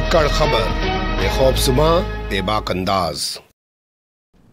धाकड़ खबर बेखौबसुमा बेबाक अंदाज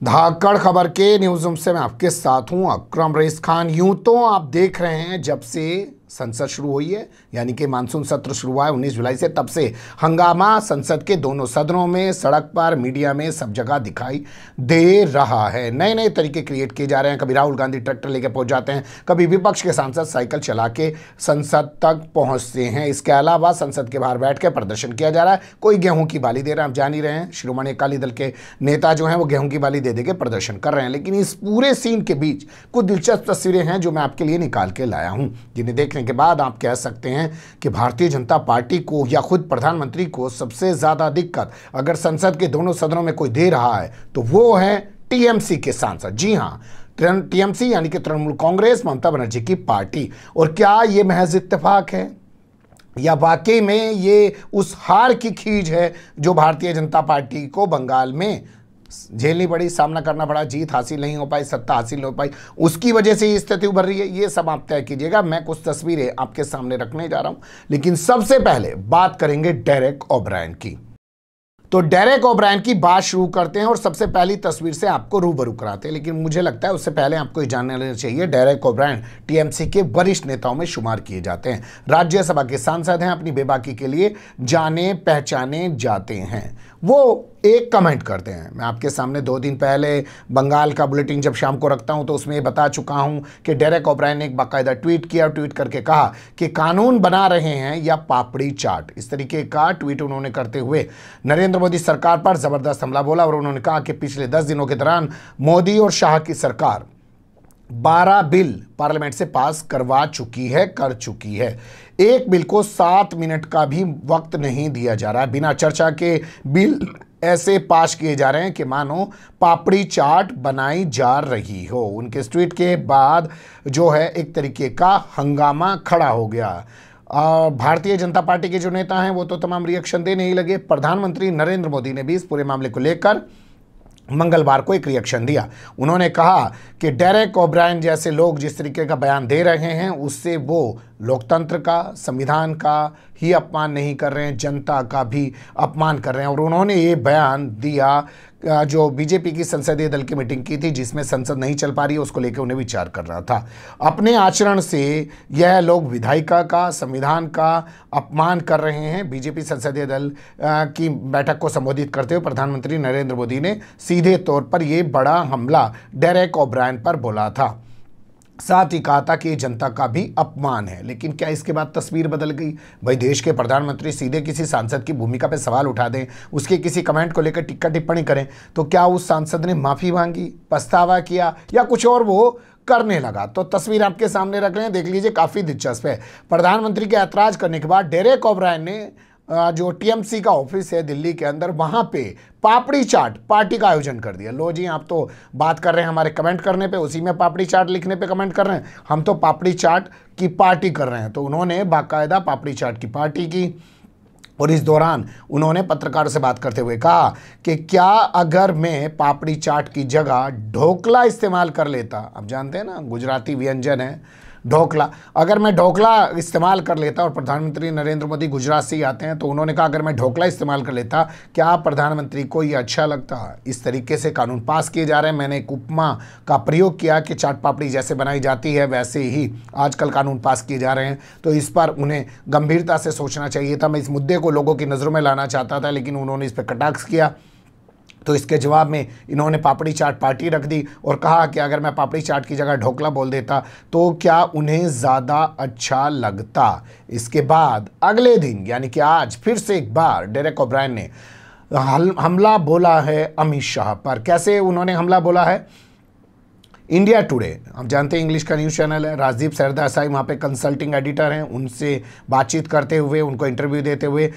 धाकड़ खबर के न्यूज रूम से मैं आपके साथ हूं अक्रम रईस खान यूं तो आप देख रहे हैं जब से संसद शुरू हुई है यानी कि मानसून सत्र शुरू हुआ है उन्नीस जुलाई से तब से हंगामा संसद के दोनों सदनों में सड़क पर मीडिया में सब जगह दिखाई दे रहा है नए नए तरीके क्रिएट किए जा रहे हैं कभी राहुल गांधी ट्रैक्टर लेके पहुंच जाते हैं कभी विपक्ष के सांसद साइकिल चला के संसद तक पहुंचते हैं इसके अलावा संसद के बाहर बैठ प्रदर्शन किया जा रहा है कोई गेहूं की बाली दे रहे हैं आप जान ही रहे हैं श्रोमणी अकाली दल के नेता जो हैं वो गेहूं की बाली दे दे के प्रदर्शन कर रहे हैं लेकिन इस पूरे सीन के बीच कुछ दिलचस्प तस्वीरें हैं जो मैं आपके लिए निकाल के लाया हूँ जिन्हें देख देखने के बाद आप कह सकते हैं कि भारतीय जनता पार्टी को या खुद प्रधानमंत्री को सबसे ज़्यादा दिक्कत अगर संसद के दोनों सदनों में कोई दे रहा है तो वो है टीएमसी के सांसद जी हाँ टीएमसी यानी कि तृणमूल कांग्रेस ममता बनर्जी की पार्टी और क्या ये महज इतफाक है या वाकई में ये उस हार की खीज है जो भारतीय जनता पार्टी को बंगाल में झेलनी पड़ी सामना करना पड़ा जीत हासिल नहीं हो पाई सत्ता हासिल हो पाई उसकी वजह से ये स्थिति उभर रही है ये सब आप तय कीजिएगा मैं कुछ तस्वीरें आपके सामने रखने जा रहा हूं लेकिन सबसे पहले बात करेंगे डेरेक ओब्रायन की तो डेरेक ओब्रायन की बात शुरू करते हैं और सबसे पहली तस्वीर से आपको रूबरू कराते हैं लेकिन मुझे लगता है उससे पहले आपको ये जानने लेना चाहिए डेरेक ओब्रायन टीएमसी के वरिष्ठ नेताओं में शुमार किए जाते हैं राज्यसभा के सांसद हैं अपनी बेबाकी के लिए जाने पहचाने जाते हैं वो एक कमेंट करते हैं मैं आपके सामने दो दिन पहले बंगाल का बुलेटिन जब शाम को रखता हूं तो उसमें बता चुका हूं कि डेरेक ओब्रायन ने एक बाकायदा ट्वीट किया और ट्वीट करके कहा कि कानून बना रहे हैं या पापड़ी चाट इस तरीके का ट्वीट उन्होंने करते हुए नरेंद्र नरेंद्र मोदी सरकार पर ज़बरदस्त हमला बोला और उन्होंने कहा कि पिछले दस दिनों के दौरान मोदी और शाह की सरकार बारह बिल पार्लियामेंट से पास करवा चुकी है कर चुकी है एक बिल को सात मिनट का भी वक्त नहीं दिया जा रहा है बिना चर्चा के बिल ऐसे पास किए जा रहे हैं कि मानो पापड़ी चाट बनाई जा रही हो उनके इस ट्वीट के बाद जो है एक तरीके का हंगामा खड़ा हो गया भारतीय जनता पार्टी के जो नेता हैं वो तो तमाम रिएक्शन देने ही लगे प्रधानमंत्री नरेंद्र मोदी ने भी इस पूरे मामले को लेकर मंगलवार को एक रिएक्शन दिया उन्होंने कहा कि डेरेक ओब्रायन जैसे लोग जिस तरीके का बयान दे रहे हैं उससे वो लोकतंत्र का संविधान का ही अपमान नहीं कर रहे हैं जनता का भी अपमान कर रहे हैं और उन्होंने ये बयान दिया जो बीजेपी की संसदीय दल की मीटिंग की थी जिसमें संसद नहीं चल पा रही है उसको लेकर उन्हें विचार कर रहा था अपने आचरण से यह लोग विधायिका का संविधान का अपमान कर रहे हैं बीजेपी संसदीय दल की बैठक को संबोधित करते हुए प्रधानमंत्री नरेंद्र मोदी ने सीधे तौर पर यह बड़ा हमला डेरेक ओब्रायन पर बोला था साथ ही कहा था कि ये जनता का भी अपमान है लेकिन क्या इसके बाद तस्वीर बदल गई भाई देश के प्रधानमंत्री सीधे किसी सांसद की भूमिका पर सवाल उठा दें उसके किसी कमेंट को लेकर टिक्का टिप्पणी करें तो क्या उस सांसद ने माफ़ी मांगी पछतावा किया या कुछ और वो करने लगा तो तस्वीर आपके सामने रख रहे हैं देख लीजिए काफ़ी दिलचस्प है प्रधानमंत्री के ऐतराज करने के बाद डेरे कोबराय ने जो टीएमसी का ऑफिस है दिल्ली के अंदर वहां पे पापड़ी चाट पार्टी का आयोजन कर दिया लो जी आप तो बात कर रहे हैं हमारे कमेंट करने पे उसी में पापड़ी चाट लिखने पे कमेंट कर रहे हैं हम तो पापड़ी चाट की पार्टी कर रहे हैं तो उन्होंने बाकायदा पापड़ी चाट की पार्टी की और इस दौरान उन्होंने पत्रकार से बात करते हुए कहा कि क्या अगर मैं पापड़ी चाट की जगह ढोकला इस्तेमाल कर लेता आप जानते हैं ना गुजराती व्यंजन है ढोकला अगर मैं ढोकला इस्तेमाल कर लेता और प्रधानमंत्री नरेंद्र मोदी गुजरात से ही आते हैं तो उन्होंने कहा अगर मैं ढोकला इस्तेमाल कर लेता क्या प्रधानमंत्री को ये अच्छा लगता इस तरीके से कानून पास किए जा रहे हैं मैंने एक उपमा का प्रयोग किया कि चाट पापड़ी जैसे बनाई जाती है वैसे ही आजकल कानून पास किए जा रहे हैं तो इस पर उन्हें गंभीरता से सोचना चाहिए था मैं इस मुद्दे को लोगों की नज़रों में लाना चाहता था लेकिन उन्होंने इस पर कटाक्ष किया तो इसके जवाब में इन्होंने पापड़ी चाट पार्टी रख दी और कहा कि अगर मैं पापड़ी चाट की जगह ढोकला बोल देता तो क्या उन्हें ज़्यादा अच्छा लगता इसके बाद अगले दिन यानी कि आज फिर से एक बार डेरेक ओब्रायन ने हमला बोला है अमित शाह पर कैसे उन्होंने हमला बोला है इंडिया टुडे आप जानते हैं इंग्लिश का न्यूज़ चैनल है राजदीप सरदासाई वहाँ पे कंसल्टिंग एडिटर हैं उनसे बातचीत करते हुए उनको इंटरव्यू देते हुए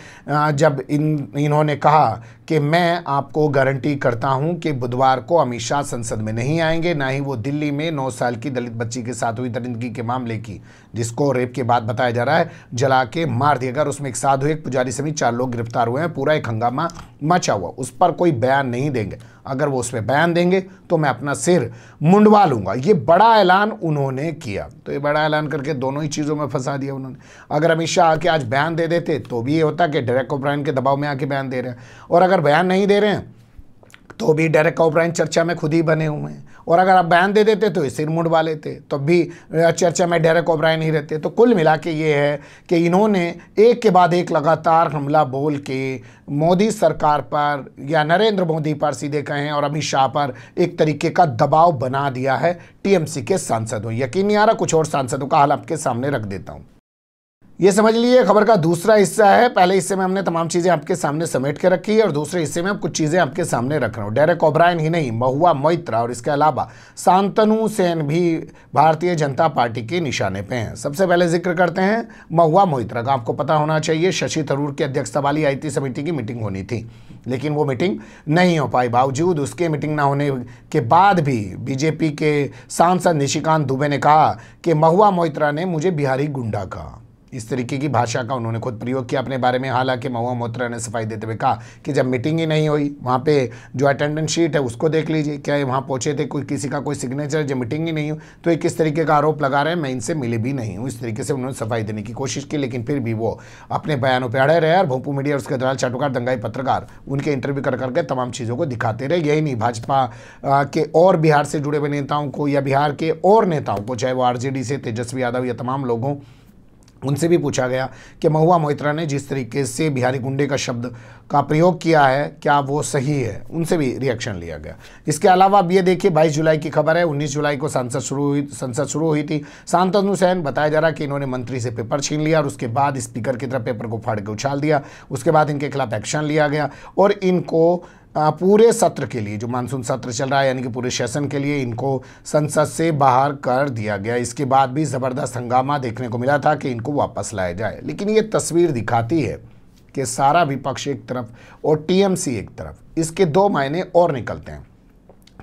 जब इन इन्होंने कहा कि मैं आपको गारंटी करता हूं कि बुधवार को अमित शाह संसद में नहीं आएंगे ना ही वो दिल्ली में 9 साल की दलित बच्ची के साथ हुई दरिंदगी के मामले की जिसको रेप के बाद बताया जा रहा है जला के मार दिया गया उसमें एक साधु एक पुजारी समेत चार लोग गिरफ्तार हुए हैं पूरा एक हंगामा मचा हुआ उस पर कोई बयान नहीं देंगे अगर वो उसमें बयान देंगे तो मैं अपना सिर मुंडवा लूंगा ये बड़ा ऐलान उन्होंने किया तो ये बड़ा ऐलान करके दोनों ही चीज़ों में फंसा दिया उन्होंने अगर अमित शाह आके आज बयान दे देते तो भी ये होता कि डायरेक्ट ओब्राइन के दबाव में आके बयान दे रहे हैं और अगर पर बयान नहीं दे रहे हैं तो भी डेरेक ओब्राइन चर्चा में खुद ही बने हुए हैं और अगर आप बयान दे देते तो सिर मुड़वा लेते तो भी चर्चा में डेरेक ओब्राइन ही रहते तो कुल मिला के ये है कि इन्होंने एक के बाद एक लगातार हमला बोल के मोदी सरकार पर या नरेंद्र मोदी पर सीधे कहें और अमित शाह पर एक तरीके का दबाव बना दिया है टीएमसी के सांसदों यकीन नहीं आ रहा कुछ और सांसदों का हाल आपके सामने रख देता हूँ ये समझ लीजिए खबर का दूसरा हिस्सा है पहले हिस्से में हमने तमाम चीज़ें आपके सामने समेट के रखी है और दूसरे हिस्से में कुछ चीज़ें आपके सामने रख रहा हूँ डेरेक ओब्रायन ही नहीं महुआ मोइत्रा और इसके अलावा सांतनु सेन भी भारतीय जनता पार्टी के निशाने पे हैं सबसे पहले जिक्र करते हैं महुआ मोइत्रा का आपको पता होना चाहिए शशि थरूर की अध्यक्षता वाली आई समिति की मीटिंग होनी थी लेकिन वो मीटिंग नहीं हो पाई बावजूद उसके मीटिंग ना होने के बाद भी बीजेपी के सांसद निशिकांत दुबे ने कहा कि महुआ मोइत्रा ने मुझे बिहारी गुंडा कहा इस तरीके की भाषा का उन्होंने खुद प्रयोग किया अपने बारे में हालांकि महुआ मोत्रा ने सफाई देते हुए कहा कि जब मीटिंग ही नहीं हुई वहाँ पे जो अटेंडेंस शीट है उसको देख लीजिए क्या ये वहाँ पहुँचे थे कोई किसी का कोई सिग्नेचर जब मीटिंग ही नहीं हुई तो एक किस तरीके का आरोप लगा रहे हैं मैं इनसे मिले भी नहीं हूँ इस तरीके से उन्होंने सफाई देने की कोशिश की लेकिन फिर भी वो अपने बयानों पर अड़े रहे और भोपू मीडिया और उसके दौरान चाटुकार दंगाई पत्रकार उनके इंटरव्यू कर करके तमाम चीज़ों को दिखाते रहे यही नहीं भाजपा के और बिहार से जुड़े हुए नेताओं को या बिहार के और नेताओं को चाहे वो आर से तेजस्वी यादव या तमाम लोगों उनसे भी पूछा गया कि महुआ मोहित्रा ने जिस तरीके से बिहारी गुंडे का शब्द का प्रयोग किया है क्या वो सही है उनसे भी रिएक्शन लिया गया इसके अलावा अब ये देखिए 22 जुलाई की खबर है 19 जुलाई को संसद शुरू हुई संसद शुरू हुई थी शांतनु सैन बताया जा रहा कि इन्होंने मंत्री से पेपर छीन लिया और उसके बाद स्पीकर की तरफ पेपर को फाड़ के उछाल दिया उसके बाद इनके खिलाफ एक्शन लिया गया और इनको पूरे सत्र के लिए जो मानसून सत्र चल रहा है यानी कि पूरे सेशन के लिए इनको संसद से बाहर कर दिया गया इसके बाद भी ज़बरदस्त हंगामा देखने को मिला था कि इनको वापस लाया जाए लेकिन ये तस्वीर दिखाती है कि सारा विपक्ष एक तरफ और टीएमसी एक तरफ इसके दो मायने और निकलते हैं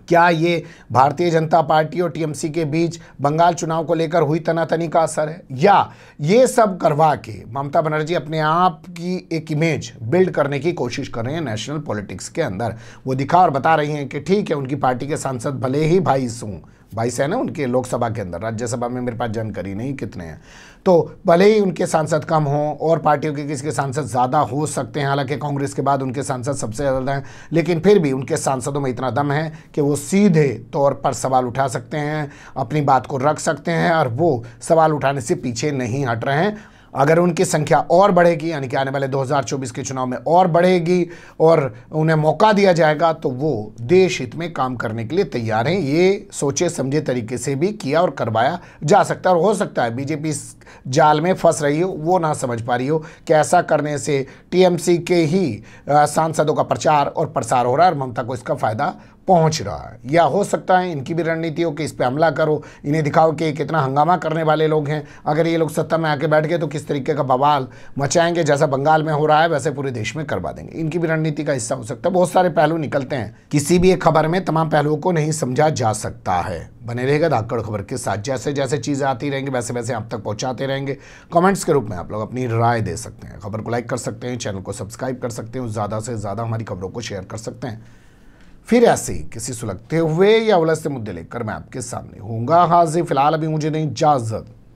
क्या ये भारतीय जनता पार्टी और टीएमसी के बीच बंगाल चुनाव को लेकर हुई तनातनी का असर है या ये सब करवा के ममता बनर्जी अपने आप की एक इमेज बिल्ड करने की कोशिश कर रहे हैं नेशनल पॉलिटिक्स के अंदर वो दिखा और बता रही हैं कि ठीक है उनकी पार्टी के सांसद भले ही भाई सूँ बाईस है ना उनके लोकसभा के अंदर राज्यसभा में मेरे पास जानकारी नहीं कितने हैं तो भले ही उनके सांसद कम हों और पार्टियों के किसी के सांसद ज़्यादा हो सकते हैं हालांकि कांग्रेस के बाद उनके सांसद सबसे ज़्यादा हैं लेकिन फिर भी उनके सांसदों में इतना दम है कि वो सीधे तौर पर सवाल उठा सकते हैं अपनी बात को रख सकते हैं और वो सवाल उठाने से पीछे नहीं हट रहे हैं अगर उनकी संख्या और बढ़ेगी यानी कि आने वाले 2024 के चुनाव में और बढ़ेगी और उन्हें मौका दिया जाएगा तो वो देश हित में काम करने के लिए तैयार हैं ये सोचे समझे तरीके से भी किया और करवाया जा सकता है और हो सकता है बीजेपी इस जाल में फंस रही हो वो ना समझ पा रही हो कि ऐसा करने से टीएमसी के ही सांसदों का प्रचार और प्रसार हो रहा है और ममता को इसका फ़ायदा पहुंच रहा है या हो सकता है इनकी भी रणनीति हो कि इस पर हमला करो इन्हें दिखाओ कि कितना हंगामा करने वाले लोग हैं अगर ये लोग सत्ता में आके बैठ गए तो किस तरीके का बवाल मचाएंगे जैसा बंगाल में हो रहा है वैसे पूरे देश में करवा देंगे इनकी भी रणनीति का हिस्सा हो सकता है बहुत सारे पहलू निकलते हैं किसी भी एक खबर में तमाम पहलुओं को नहीं समझा जा सकता है बने रहेगा धाकड़ खबर के साथ जैसे जैसे चीज़ें आती रहेंगी वैसे वैसे आप तक पहुँचाते रहेंगे कॉमेंट्स के रूप में आप लोग अपनी राय दे सकते हैं खबर को लाइक कर सकते हैं चैनल को सब्सक्राइब कर सकते हैं ज़्यादा से ज़्यादा हमारी खबरों को शेयर कर सकते हैं फिर ऐसे ही किसी सुलगते हुए या उलझते मुद्दे लेकर मैं आपके सामने होऊंगा हाजिर फिलहाल अभी मुझे नहीं इजाजत